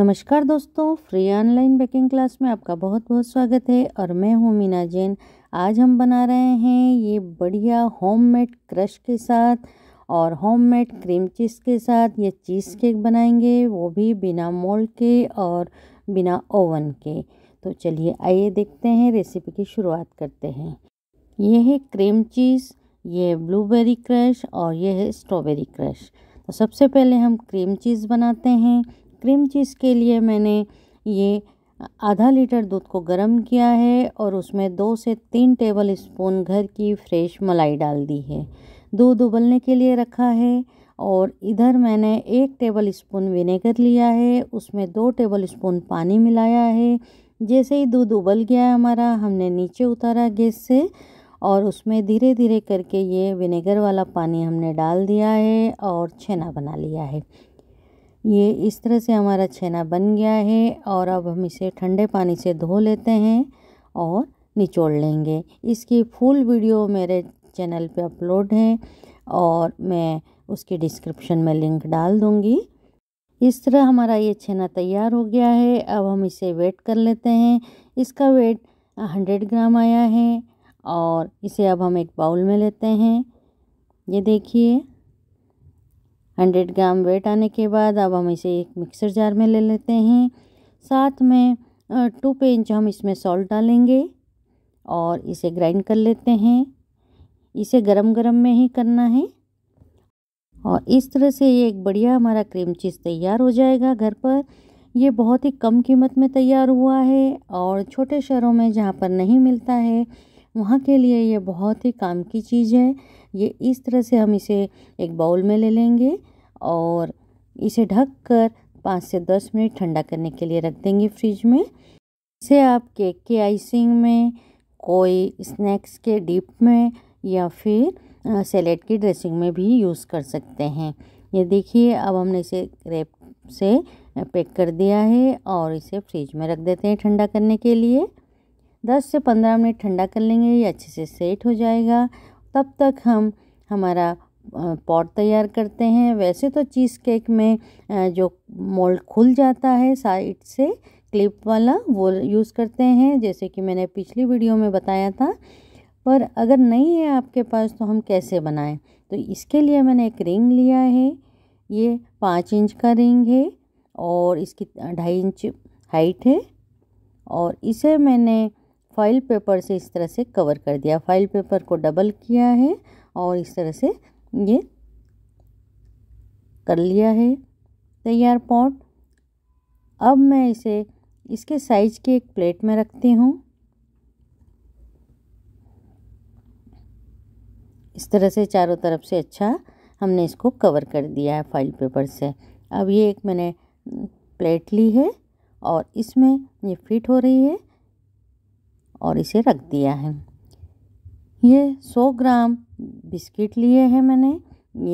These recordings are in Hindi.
नमस्कार दोस्तों फ्री ऑनलाइन बेकिंग क्लास में आपका बहुत बहुत स्वागत है और मैं हूँ मीना जैन आज हम बना रहे हैं ये बढ़िया होममेड क्रश के साथ और होममेड क्रीम चीज़ के साथ ये चीज़ केक बनाएंगे वो भी बिना मोल्ड के और बिना ओवन के तो चलिए आइए देखते हैं रेसिपी की शुरुआत करते हैं ये है क्रीम चीज़ ये ब्लूबेरी क्रश और यह है स्ट्रॉबेरी क्रश तो सबसे पहले हम क्रीम चीज़ बनाते हैं क्रीम चीज़ के लिए मैंने ये आधा लीटर दूध को गर्म किया है और उसमें दो से तीन टेबल स्पून घर की फ्रेश मलाई डाल दी है दूध उबलने के लिए रखा है और इधर मैंने एक टेबल स्पून विनेगर लिया है उसमें दो टेबल स्पून पानी मिलाया है जैसे ही दूध उबल गया है हमारा हमने नीचे उतारा गैस से और उसमें धीरे धीरे करके ये विनेगर वाला पानी हमने डाल दिया है और छेना बना लिया है ये इस तरह से हमारा छेना बन गया है और अब हम इसे ठंडे पानी से धो लेते हैं और निचोड़ लेंगे इसकी फुल वीडियो मेरे चैनल पे अपलोड है और मैं उसकी डिस्क्रिप्शन में लिंक डाल दूँगी इस तरह हमारा ये छेना तैयार हो गया है अब हम इसे वेट कर लेते हैं इसका वेट हंड्रेड ग्राम आया है और इसे अब हम एक बाउल में लेते हैं ये देखिए हंड्रेड ग्राम वेट आने के बाद अब हम इसे एक मिक्सर जार में ले लेते हैं साथ में टू पेंच हम इसमें सॉल्ट डालेंगे और इसे ग्राइंड कर लेते हैं इसे गरम गरम में ही करना है और इस तरह से ये एक बढ़िया हमारा क्रीम चीज़ तैयार हो जाएगा घर पर ये बहुत ही कम कीमत में तैयार हुआ है और छोटे शहरों में जहाँ पर नहीं मिलता है वहाँ के लिए ये बहुत ही काम की चीज़ है ये इस तरह से हम इसे एक बाउल में ले लेंगे और इसे ढक कर पाँच से दस मिनट ठंडा करने के लिए रख देंगे फ्रिज में इसे आप केक के आइसिंग में कोई स्नैक्स के डिप में या फिर सेलेड की ड्रेसिंग में भी यूज़ कर सकते हैं ये देखिए अब हमने इसे रेप से पैक कर दिया है और इसे फ्रिज में रख देते हैं ठंडा करने के लिए दस से पंद्रह मिनट ठंडा कर लेंगे ये अच्छे से सेट हो जाएगा तब तक हम हमारा पॉट तैयार करते हैं वैसे तो चीज़ केक में जो मोल्ड खुल जाता है साइड से क्लिप वाला वो यूज़ करते हैं जैसे कि मैंने पिछली वीडियो में बताया था पर अगर नहीं है आपके पास तो हम कैसे बनाएं तो इसके लिए मैंने एक रिंग लिया है ये पाँच इंच का रिंग है और इसकी ढाई इंच हाइट है और इसे मैंने फाइल पेपर से इस तरह से कवर कर दिया फाइल पेपर को डबल किया है और इस तरह से ये कर लिया है तैयार पॉट अब मैं इसे इसके साइज के एक प्लेट में रखती हूँ इस तरह से चारों तरफ से अच्छा हमने इसको कवर कर दिया है फाइल पेपर से अब ये एक मैंने प्लेट ली है और इसमें ये फिट हो रही है और इसे रख दिया है ये सौ ग्राम बिस्किट लिए हैं मैंने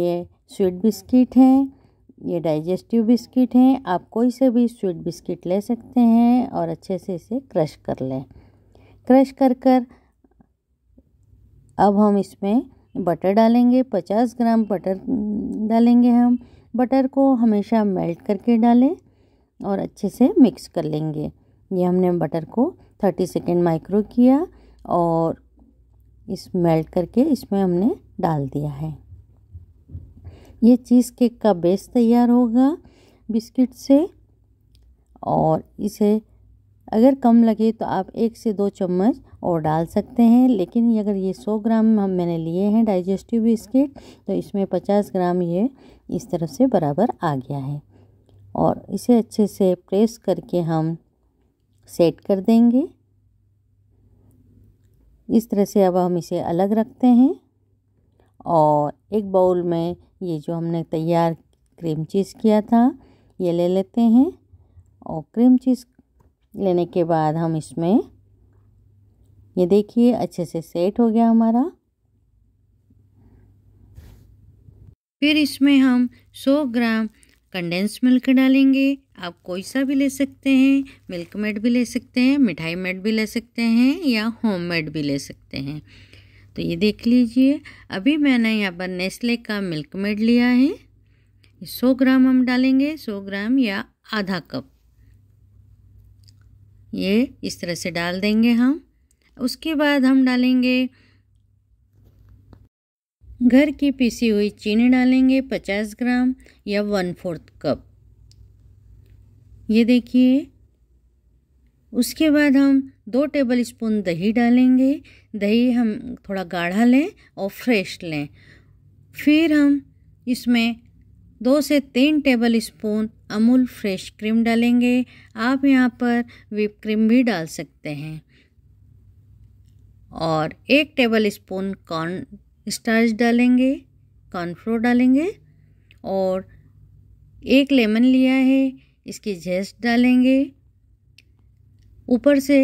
ये स्वीट बिस्किट हैं ये डाइजेस्टिव बिस्किट हैं आप कोई से भी स्वीट बिस्किट ले सकते हैं और अच्छे से इसे क्रश कर लें क्रश कर कर अब हम इसमें बटर डालेंगे पचास ग्राम बटर डालेंगे हम बटर को हमेशा मेल्ट करके डालें और अच्छे से मिक्स कर लेंगे ये हमने बटर को थर्टी सेकेंड माइक्रो किया और इस मेल्ट करके इसमें हमने डाल दिया है ये चीज़ केक का बेस तैयार होगा बिस्किट से और इसे अगर कम लगे तो आप एक से दो चम्मच और डाल सकते हैं लेकिन अगर ये सौ ग्राम हम मैंने लिए हैं डाइजेस्टिव बिस्किट तो इसमें पचास ग्राम ये इस तरफ से बराबर आ गया है और इसे अच्छे से प्रेस करके हम सेट कर देंगे इस तरह से अब हम इसे अलग रखते हैं और एक बाउल में ये जो हमने तैयार क्रीम चीज़ किया था ये ले लेते हैं और क्रीम चीज़ लेने के बाद हम इसमें ये देखिए अच्छे से सेट हो गया हमारा फिर इसमें हम 100 ग्राम कंडेंस मिल्क डालेंगे आप कोई सा भी ले सकते हैं मिल्क मेड भी ले सकते हैं मिठाई मेड भी ले सकते हैं या होम मेड भी ले सकते हैं तो ये देख लीजिए अभी मैंने यहाँ पर नेस्ले का मिल्क मेड लिया है सौ ग्राम हम डालेंगे सौ ग्राम या आधा कप ये इस तरह से डाल देंगे हम उसके बाद हम डालेंगे घर की पीसी हुई चीनी डालेंगे पचास ग्राम या वन फोर्थ कप ये देखिए उसके बाद हम दो टेबल स्पून दही डालेंगे दही हम थोड़ा गाढ़ा लें और फ्रेश लें फिर हम इसमें दो से तीन tablespoon Amul fresh cream डालेंगे आप यहाँ पर विप क्रीम भी डाल सकते हैं और एक टेबल स्पून कॉर्न स्टार्च डालेंगे कॉर्नफ्लोर डालेंगे और एक लेमन लिया है इसकी जेस्ट डालेंगे ऊपर से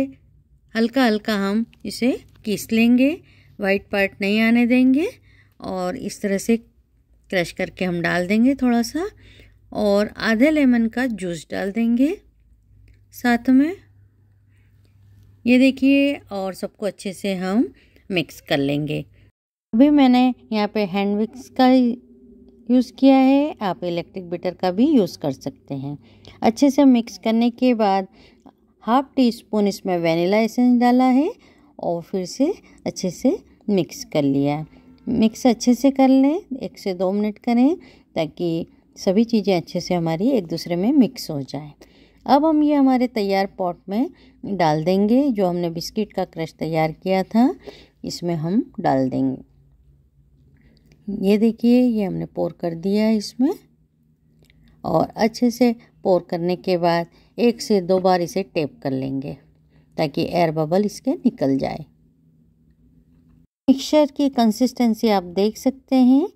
हल्का हल्का हम इसे किस लेंगे वाइट पार्ट नहीं आने देंगे और इस तरह से क्रश करके हम डाल देंगे थोड़ा सा और आधे लेमन का जूस डाल देंगे साथ में ये देखिए और सबको अच्छे से हम मिक्स कर लेंगे अभी मैंने यहाँ पे हैंड मिक्स का यूज़ किया है आप इलेक्ट्रिक बीटर का भी यूज़ कर सकते हैं अच्छे से मिक्स करने के बाद हाफ टी स्पून इसमें वेनिला एसेंस डाला है और फिर से अच्छे से मिक्स कर लिया मिक्स अच्छे से कर लें एक से दो मिनट करें ताकि सभी चीज़ें अच्छे से हमारी एक दूसरे में मिक्स हो जाए अब हम ये हमारे तैयार पॉट में डाल देंगे जो हमने बिस्किट का क्रश तैयार किया था इसमें हम डाल देंगे ये देखिए ये हमने पोर कर दिया है इसमें और अच्छे से पोर करने के बाद एक से दो बार इसे टेप कर लेंगे ताकि एयर बबल इसके निकल जाए मिक्सचर की कंसिस्टेंसी आप देख सकते हैं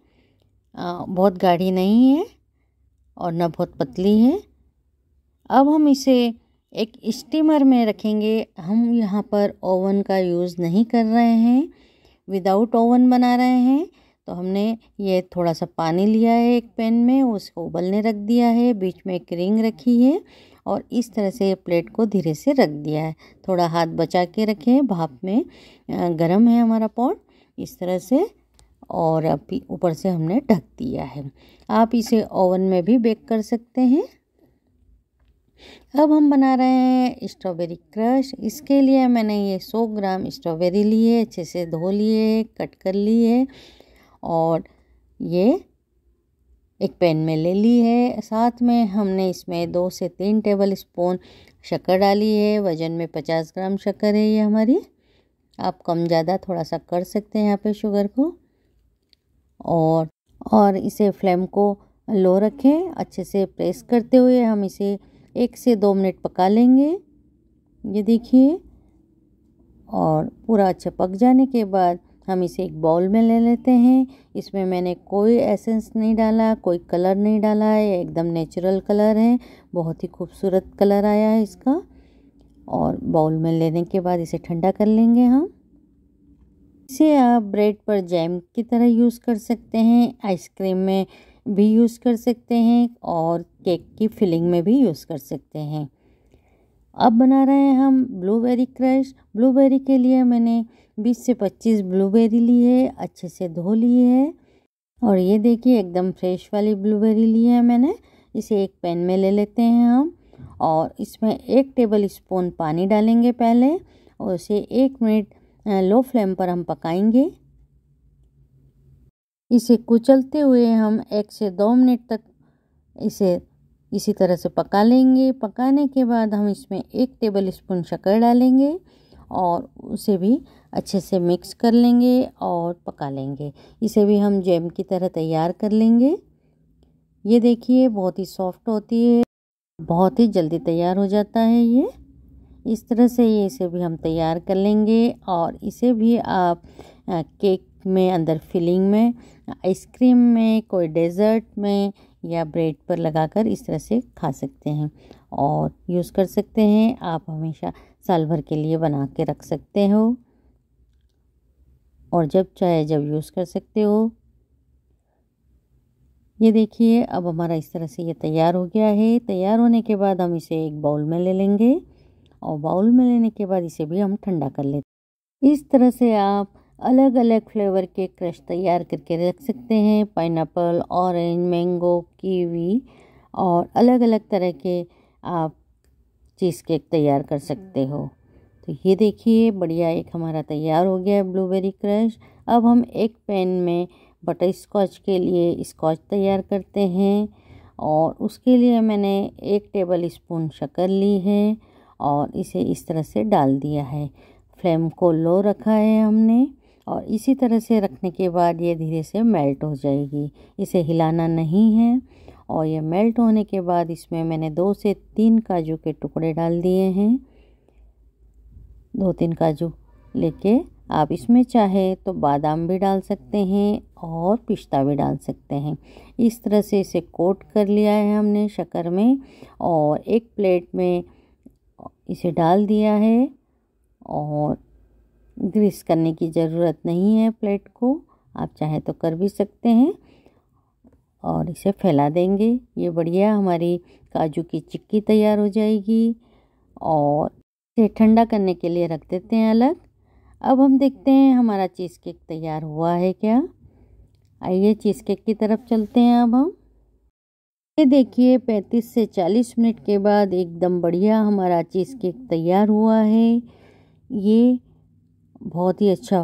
आ, बहुत गाढ़ी नहीं है और ना बहुत पतली है अब हम इसे एक स्टीमर में रखेंगे हम यहाँ पर ओवन का यूज़ नहीं कर रहे हैं विदाउट ओवन बना रहे हैं तो हमने ये थोड़ा सा पानी लिया है एक पैन में उसको उबलने रख दिया है बीच में एक रिंग रखी है और इस तरह से प्लेट को धीरे से रख दिया है थोड़ा हाथ बचा के रखें भाप में गरम है हमारा पॉट इस तरह से और अभी ऊपर से हमने ढक दिया है आप इसे ओवन में भी बेक कर सकते हैं अब हम बना रहे हैं स्ट्रॉबेरी क्रश इसके लिए मैंने ये 100 ग्राम स्ट्रॉबेरी ली है अच्छे से धो लिए कट कर ली है और ये एक पैन में ले ली है साथ में हमने इसमें दो से तीन टेबल स्पून शक्कर डाली है वज़न में पचास ग्राम शक्कर है ये हमारी आप कम ज़्यादा थोड़ा सा कर सकते हैं यहाँ पे शुगर को और और इसे फ्लेम को लो रखें अच्छे से प्रेस करते हुए हम इसे एक से दो मिनट पका लेंगे ये देखिए और पूरा अच्छा पक जाने के बाद हम इसे एक बाउल में ले लेते हैं इसमें मैंने कोई एसेंस नहीं डाला कोई कलर नहीं डाला है एकदम नेचुरल कलर है बहुत ही खूबसूरत कलर आया है इसका और बाउल में लेने के बाद इसे ठंडा कर लेंगे हम इसे आप ब्रेड पर जैम की तरह यूज़ कर सकते हैं आइसक्रीम में भी यूज़ कर सकते हैं और केक की फिलिंग में भी यूज़ कर सकते हैं अब बना रहे हैं हम ब्लूबेरी क्रश ब्लूबेरी के लिए मैंने बीस से पच्चीस ब्लूबेरी ली है अच्छे से धो ली है और ये देखिए एकदम फ्रेश वाली ब्लूबेरी ली है मैंने इसे एक पैन में ले लेते हैं हम और इसमें एक टेबल स्पून पानी डालेंगे पहले और उसे एक मिनट लो फ्लेम पर हम पकाएंगे इसे कुचलते हुए हम एक से दो मिनट तक इसे इसी तरह से पका लेंगे पकाने के बाद हम इसमें एक टेबल स्पून शक्कर डालेंगे और उसे भी अच्छे से मिक्स कर लेंगे और पका लेंगे इसे भी हम जैम की तरह तैयार कर लेंगे ये देखिए बहुत ही सॉफ्ट होती है बहुत ही जल्दी तैयार हो जाता है ये इस तरह से ये इसे भी हम तैयार कर लेंगे और इसे भी आप केक में अंदर फिलिंग में आइसक्रीम में कोई डेजर्ट में या ब्रेड पर लगाकर इस तरह से खा सकते हैं और यूज़ कर सकते हैं आप हमेशा साल भर के लिए बना के रख सकते हो और जब चाहे जब यूज़ कर सकते हो ये देखिए अब हमारा इस तरह से ये तैयार हो गया है तैयार होने के बाद हम इसे एक बाउल में ले लेंगे और बाउल में लेने के बाद इसे भी हम ठंडा कर लेते इस तरह से आप अलग अलग फ्लेवर के क्रश तैयार करके रख सकते हैं पाइनएप्पल ऑरेंज मैंगो कीवी और अलग अलग तरह के आप चीज़ केक तैयार कर सकते हो तो ये देखिए बढ़िया एक हमारा तैयार हो गया है ब्लूबेरी क्रश अब हम एक पैन में बटर स्कॉच के लिए स्कॉच तैयार करते हैं और उसके लिए मैंने एक टेबल स्पून शक्कर ली है और इसे इस तरह से डाल दिया है फ्लेम को लो रखा है हमने और इसी तरह से रखने के बाद ये धीरे से मेल्ट हो जाएगी इसे हिलाना नहीं है और ये मेल्ट होने के बाद इसमें मैंने दो से तीन काजू के टुकड़े डाल दिए हैं दो तीन काजू लेके आप इसमें चाहे तो बादाम भी डाल सकते हैं और पिस्ता भी डाल सकते हैं इस तरह से इसे कोट कर लिया है हमने शक्कर में और एक प्लेट में इसे डाल दिया है और ग्रीस करने की ज़रूरत नहीं है प्लेट को आप चाहे तो कर भी सकते हैं और इसे फैला देंगे ये बढ़िया हमारी काजू की चिक्की तैयार हो जाएगी और से ठंडा करने के लिए रख देते हैं अलग अब हम देखते हैं हमारा चीज़ केक तैयार हुआ है क्या आइए चीज़ केक की तरफ चलते हैं अब हम ये देखिए 35 से 40 मिनट के बाद एकदम बढ़िया हमारा चीज़ केक तैयार हुआ है ये बहुत ही अच्छा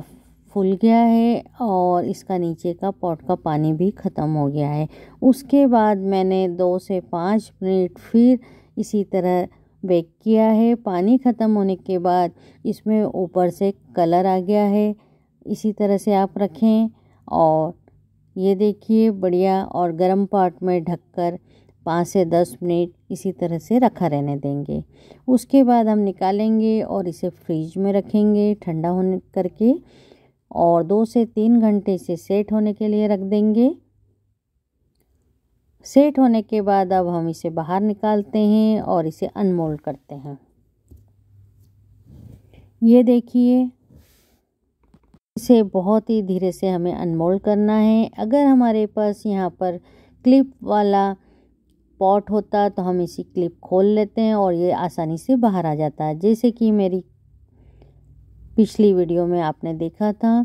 फूल गया है और इसका नीचे का पॉट का पानी भी ख़त्म हो गया है उसके बाद मैंने दो से पाँच मिनट फिर इसी तरह बेक किया है पानी ख़त्म होने के बाद इसमें ऊपर से कलर आ गया है इसी तरह से आप रखें और ये देखिए बढ़िया और गर्म पार्ट में ढककर पाँच से दस मिनट इसी तरह से रखा रहने देंगे उसके बाद हम निकालेंगे और इसे फ्रीज में रखेंगे ठंडा होने करके और दो से तीन घंटे से सेट होने के लिए रख देंगे सेट होने के बाद अब हम इसे बाहर निकालते हैं और इसे अनमोल्ड करते हैं ये देखिए इसे बहुत ही धीरे से हमें अनमोल्ड करना है अगर हमारे पास यहाँ पर क्लिप वाला पॉट होता तो हम इसी क्लिप खोल लेते हैं और ये आसानी से बाहर आ जाता है जैसे कि मेरी पिछली वीडियो में आपने देखा था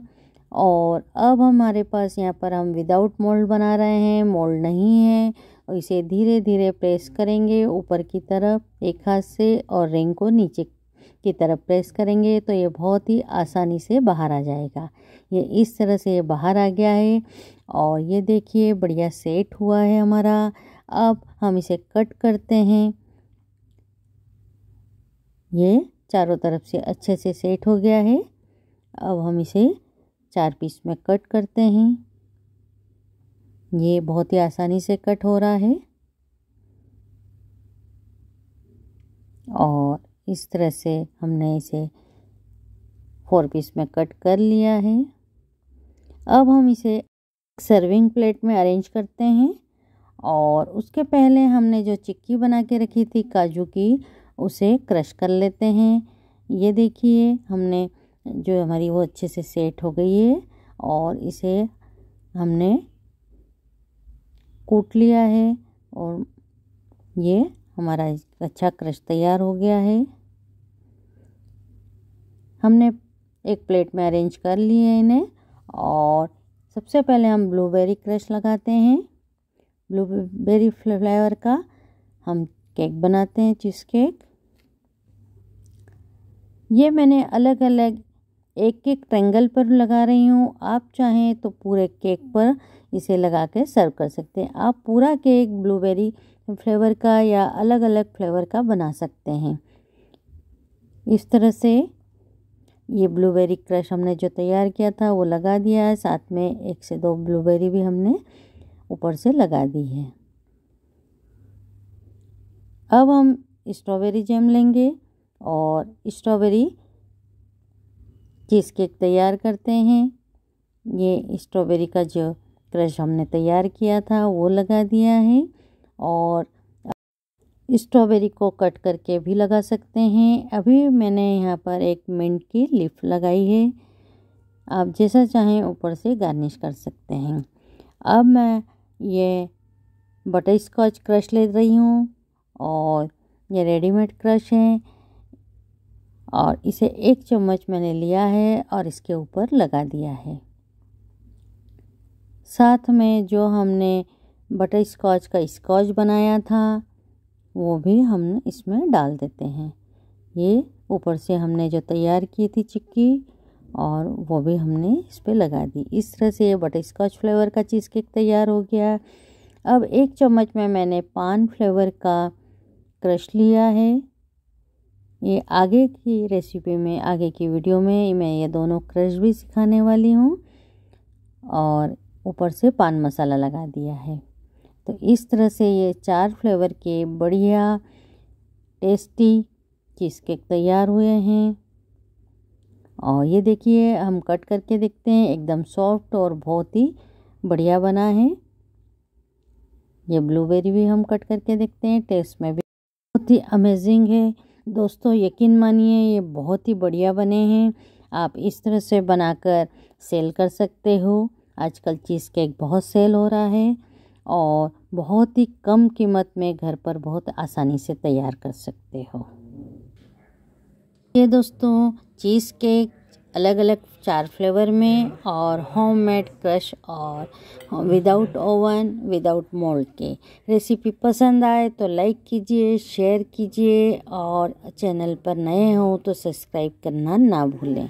और अब हमारे पास यहाँ पर हम विदाउट मोल्ड बना रहे हैं मोल्ड नहीं है और इसे धीरे धीरे प्रेस करेंगे ऊपर की तरफ एक हाथ से और रिंग को नीचे की तरफ प्रेस करेंगे तो ये बहुत ही आसानी से बाहर आ जाएगा ये इस तरह से ये बाहर आ गया है और ये देखिए बढ़िया सेट हुआ है हमारा अब हम इसे कट करते हैं ये चारों तरफ से अच्छे से सेट हो गया है अब हम इसे चार पीस में कट करते हैं ये बहुत ही आसानी से कट हो रहा है और इस तरह से हमने इसे फोर पीस में कट कर लिया है अब हम इसे सर्विंग प्लेट में अरेंज करते हैं और उसके पहले हमने जो चिक्की बना के रखी थी काजू की उसे क्रश कर लेते हैं ये देखिए हमने जो हमारी वो अच्छे से सेट हो गई है और इसे हमने कूट लिया है और ये हमारा अच्छा क्रश तैयार हो गया है हमने एक प्लेट में अरेंज कर लिए इन्हें और सबसे पहले हम ब्लूबेरी क्रश लगाते हैं ब्लूबेरी फ्लेवर का हम केक बनाते हैं चीज़ केक ये मैंने अलग अलग एक एक ट्रेंगल पर लगा रही हूँ आप चाहें तो पूरे केक पर इसे लगा के सर्व कर सकते हैं आप पूरा केक ब्लूबेरी फ्लेवर का या अलग अलग फ्लेवर का बना सकते हैं इस तरह से ये ब्लूबेरी क्रश हमने जो तैयार किया था वो लगा दिया है साथ में एक से दो ब्लूबेरी भी हमने ऊपर से लगा दी है अब हम स्ट्रॉबेरी जैम लेंगे और स्ट्रॉबेरी चीज़ केक तैयार करते हैं ये स्ट्रॉबेरी का जो क्रश हमने तैयार किया था वो लगा दिया है और स्ट्रॉबेरी को कट करके भी लगा सकते हैं अभी मैंने यहाँ पर एक मिंट की लिफ लगाई है आप जैसा चाहें ऊपर से गार्निश कर सकते हैं अब मैं ये बटर स्कॉच क्रश ले रही हूँ और ये रेडीमेड क्रश है और इसे एक चम्मच मैंने लिया है और इसके ऊपर लगा दिया है साथ में जो हमने बटर स्कॉच का स्कॉच बनाया था वो भी हम इसमें डाल देते हैं ये ऊपर से हमने जो तैयार की थी चिक्की और वो भी हमने इस पर लगा दी इस तरह से ये बटर स्कॉच फ्लेवर का चीज़ केक तैयार हो गया अब एक चम्मच में मैंने पान फ्लेवर का क्रश लिया है ये आगे की रेसिपी में आगे की वीडियो में मैं ये दोनों क्रश भी सिखाने वाली हूँ और ऊपर से पान मसाला लगा दिया है तो इस तरह से ये चार फ्लेवर के बढ़िया टेस्टी चीज़ केक तैयार हुए हैं और ये देखिए हम कट करके देखते हैं एकदम सॉफ्ट और बहुत ही बढ़िया बना है ये ब्लूबेरी भी हम कट करके देखते हैं टेस्ट में भी बहुत ही अमेजिंग है दोस्तों यकीन मानिए ये बहुत ही बढ़िया बने हैं आप इस तरह से बनाकर सेल कर सकते हो आजकल चीज़ केक बहुत सेल हो रहा है और बहुत ही कम कीमत में घर पर बहुत आसानी से तैयार कर सकते हो ये दोस्तों चीज़ केक अलग अलग चार फ्लेवर में और होम मेड क्रश और विदाउट ओवन विदाउट मोल्ड के रेसिपी पसंद आए तो लाइक कीजिए शेयर कीजिए और चैनल पर नए हों तो सब्सक्राइब करना ना भूलें